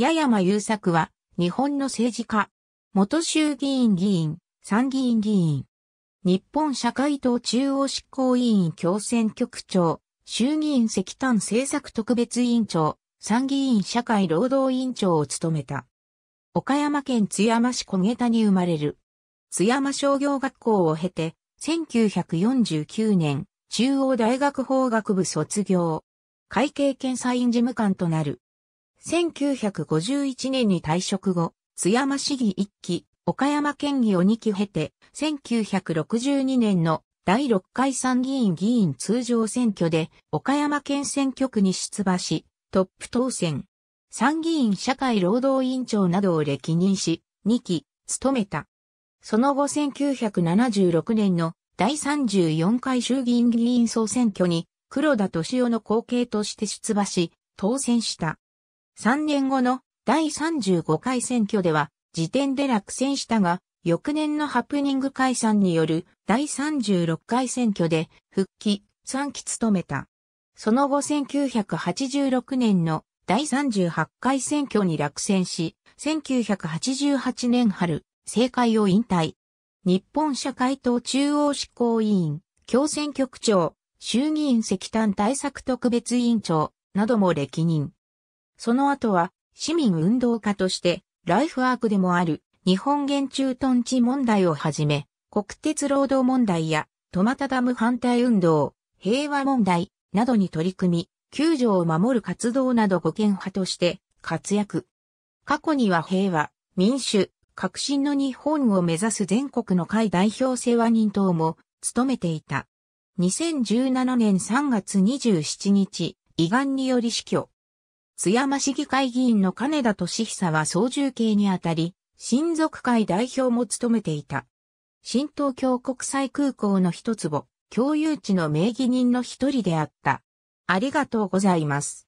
八山優作は、日本の政治家、元衆議院議員、参議院議員、日本社会党中央執行委員共選局長、衆議院石炭政策特別委員長、参議院社会労働委員長を務めた。岡山県津山市小下田に生まれる。津山商業学校を経て、1949年、中央大学法学部卒業。会計検査院事務官となる。1951年に退職後、津山市議1期、岡山県議を2期経て、1962年の第6回参議院議員通常選挙で岡山県選挙区に出馬し、トップ当選。参議院社会労働委員長などを歴任し、2期、務めた。その後1976年の第34回衆議院議員総選挙に黒田敏夫の後継として出馬し、当選した。3年後の第35回選挙では、時点で落選したが、翌年のハプニング解散による第36回選挙で復帰、3期務めた。その後1986年の第38回選挙に落選し、1988年春、政界を引退。日本社会党中央執行委員、共選局長、衆議院石炭対策特別委員長なども歴任。その後は市民運動家としてライフワークでもある日本原中屯地問題をはじめ、国鉄労働問題やトマタダム反対運動、平和問題などに取り組み、救助を守る活動など護憲派として活躍。過去には平和、民主、革新の日本を目指す全国の会代表世話人等も務めていた。2017年3月27日、胃がんにより死去。津山市議会議員の金田俊久は操縦系にあたり、親族会代表も務めていた。新東京国際空港の一坪、共有地の名義人の一人であった。ありがとうございます。